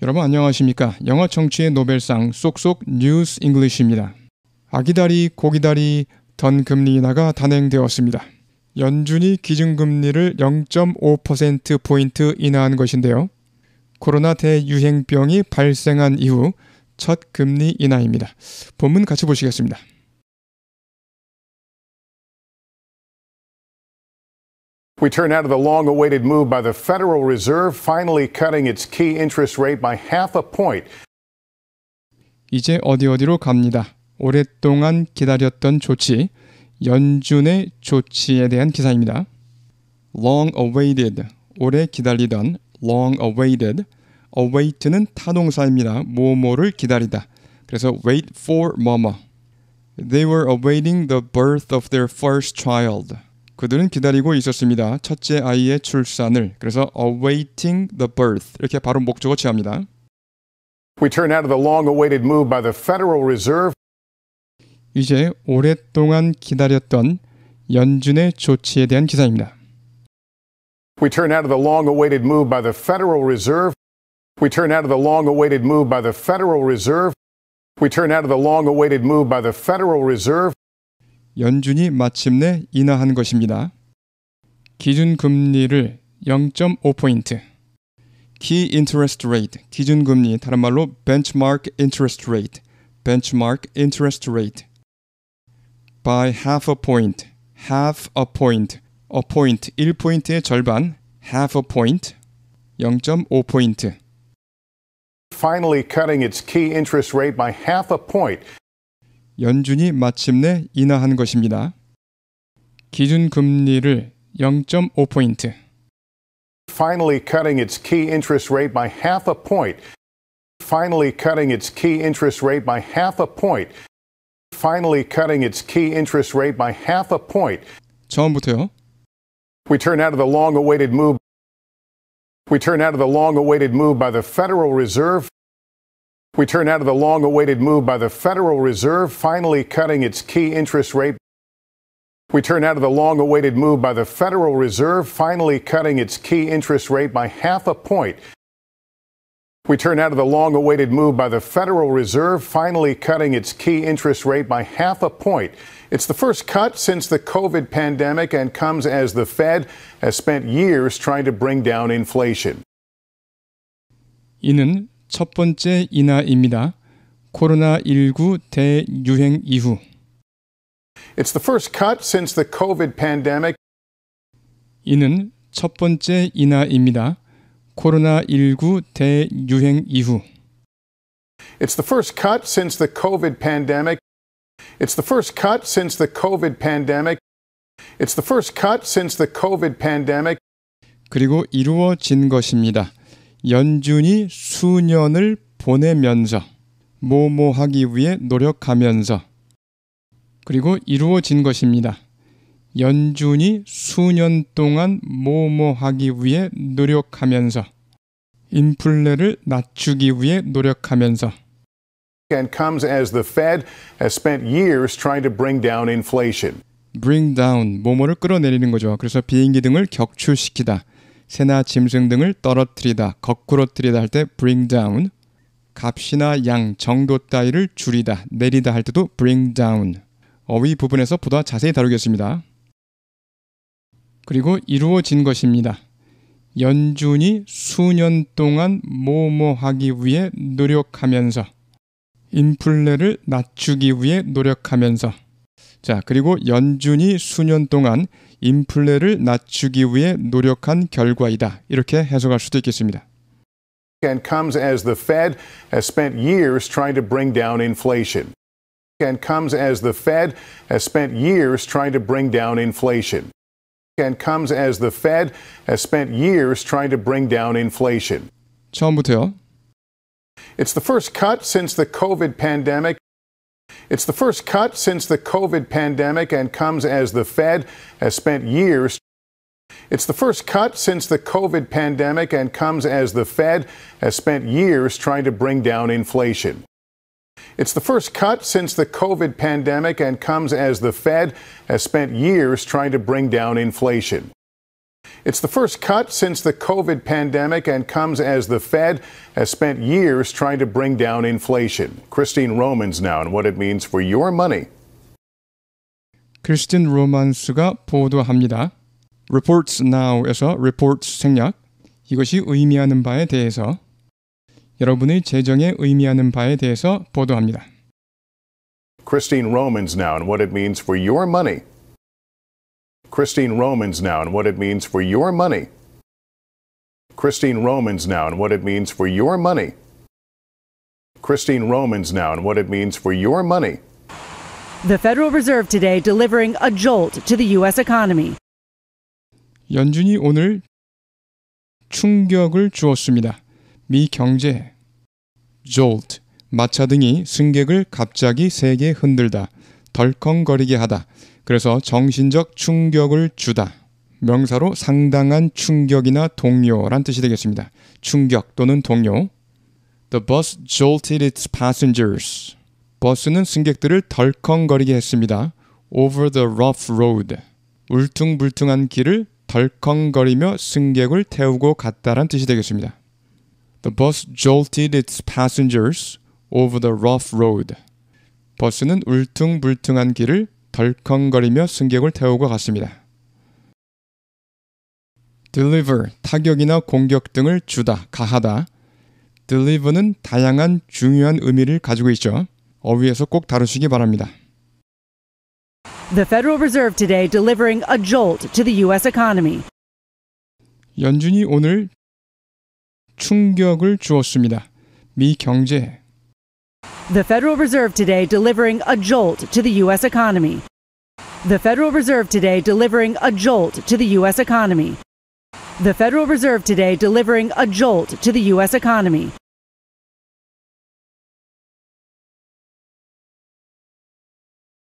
여러분 안녕하십니까? 영화청취의 노벨상 쏙쏙 뉴스 잉글리시입니다. 아기다리 고기다리 던금리 인하가 단행되었습니다. 연준이 기준금리를 0.5%포인트 인하한 것인데요. 코로나 대유행병이 발생한 이후 첫 금리 인하입니다. 본문 같이 보시겠습니다. We turn now to the long awaited move by the Federal Reserve, finally cutting its key interest rate by half a point. 이제 어디 어디로 갑니다. 오랫동안 기다렸던 조치, 연준의 조치에 대한 기사입니다. long awaited, 오래 기다리던 long awaited, await는 타동사입니다. 뭐뭐를 기다리다. 그래서 wait for 뭐뭐. They were awaiting the birth of their first child. 그들은 기다리고 있었습니다. 첫째 아이의 출산을. 그래서 awaiting the birth 이렇게 바로 목적어 취합니다. We turn now to the long-awaited move by the Federal Reserve. 이제 오랫동안 기다렸던 연준의 조치에 대한 기사입니다. We turn now to the long-awaited move by the Federal Reserve. We turn now to the long-awaited move by the Federal Reserve. We turn now to the long-awaited move by the Federal Reserve. 연준이 마침내 인하한 것입니다. 기준 금리를 0.5포인트 Key Interest Rate 기준 금리 다른 말로 Benchmark Interest Rate Benchmark Interest Rate by half a point half a point a point 1포인트의 절반 half a point 0.5포인트 Finally cutting its key interest rate by half a point 연준이 마침내 인하한 것입니다. 기준 금리를 0.5포인트 Finally cutting its key interest rate by half a point. Finally cutting its key interest rate by half a point. Finally cutting its key interest rate by half a point. 처음부터요. We turn out of the long awaited move We turn out of the long awaited move by the Federal Reserve We turn out of the long awaited move by the Federal Reserve finally cutting its key interest rate. We turn out of the long awaited move by the Federal Reserve finally cutting its key interest rate by half a point. We turn out of the long awaited move by the Federal Reserve finally cutting its key interest rate by half a point. It's the first cut since the COVID pandemic and comes as the Fed has spent years trying to bring down inflation. 이는 첫 번째 인하입니다. 코로나19 대유행 이후. It's the first cut since the COVID pandemic. 이는 첫 번째 인하입니다. 코로나19 대유행 이후. It's the first cut since the COVID pandemic. It's the first cut since the COVID pandemic. It's the first cut since the COVID pandemic. 그리고 이루어진 것입니다. 연준이 수년을 보내면서 모모하기 위해 노력하면서 그리고 이루어진 것입니다. 연준이 수년 동안 모모하기 위해 노력하면서 인플레를 낮추기 위해 노력하면서 and comes as the Fed has spent years trying to bring down inflation. bring down 뭐뭐를 끌어내리는 거죠. 그래서 비행기 등을 격추시키다. 새나 짐승 등을 떨어뜨리다, 거꾸로뜨리다 할 때 bring down, 값이나 양, 정도 따위를 줄이다, 내리다 할 때도 bring down. 어휘 부분에서 보다 자세히 다루겠습니다. 그리고 이루어진 것입니다. 연준이 수년 동안 모모하기 위해 노력하면서 인플레를 낮추기 위해 노력하면서 자, 그리고 연준이 수년 동안 인플레를 낮추기 위해 노력한 결과이다. 이렇게 해석할 수도 있겠습니다. and comes as the Fed has spent years trying to bring down inflation. and comes as the Fed has spent years trying to bring down inflation. and comes as the Fed has spent years trying to bring down inflation. 처음부터요. It's the first cut since the COVID pandemic. It's the first cut since the COVID pandemic and comes as the Fed has spent years. It's the first cut since the COVID pandemic and comes as the Fed has spent years trying to bring down inflation. It's the first cut since the COVID pandemic and comes as the Fed has spent years trying to bring down inflation. It's the first cut since the COVID pandemic and comes as the Fed has spent years trying to bring down inflation. Christine Romans now and what it means for your money. Christine Romans가 보도합니다. Reports Now에서 Reports 생략 이것이 의미하는 바에 대해서 여러분의 재정에 의미하는 바에 대해서 보도합니다. Christine Romans now and what it means for your money. Christine Romans now and what it means for your money. Christine Romans now and what it means for your money. Christine Romans now and what it means for your money. The Federal Reserve today delivering a jolt to the U.S. economy. 연준이 오늘 충격을 주었습니다. 미 경제, jolt, 마차 등이 승객을 갑자기 세게 흔들다, 덜컹거리게 하다, 그래서 정신적 충격을 주다. 명사로 상당한 충격이나 동요란 뜻이 되겠습니다. 충격 또는 동요. The bus jolted its passengers. 버스는 승객들을 덜컹거리게 했습니다. Over the rough road. 울퉁불퉁한 길을 덜컹거리며 승객을 태우고 갔다란 뜻이 되겠습니다. The bus jolted its passengers over the rough road. 버스는 울퉁불퉁한 길을 덜컹거리며 승객을 태우고 갔습니다. deliver 타격이나 공격 등을 주다, 가하다. deliver는 다양한 중요한 의미를 가지고 있죠. 어휘에서 꼭 다루시기 바랍니다. The Federal Reserve today delivering a jolt to the US economy. 연준이 오늘 충격을 주었습니다. 미 경제 The Federal Reserve today delivering a jolt to the U.S. economy. The Federal Reserve today delivering a jolt to the U.S. economy. The Federal Reserve today delivering a jolt to the U.S. economy.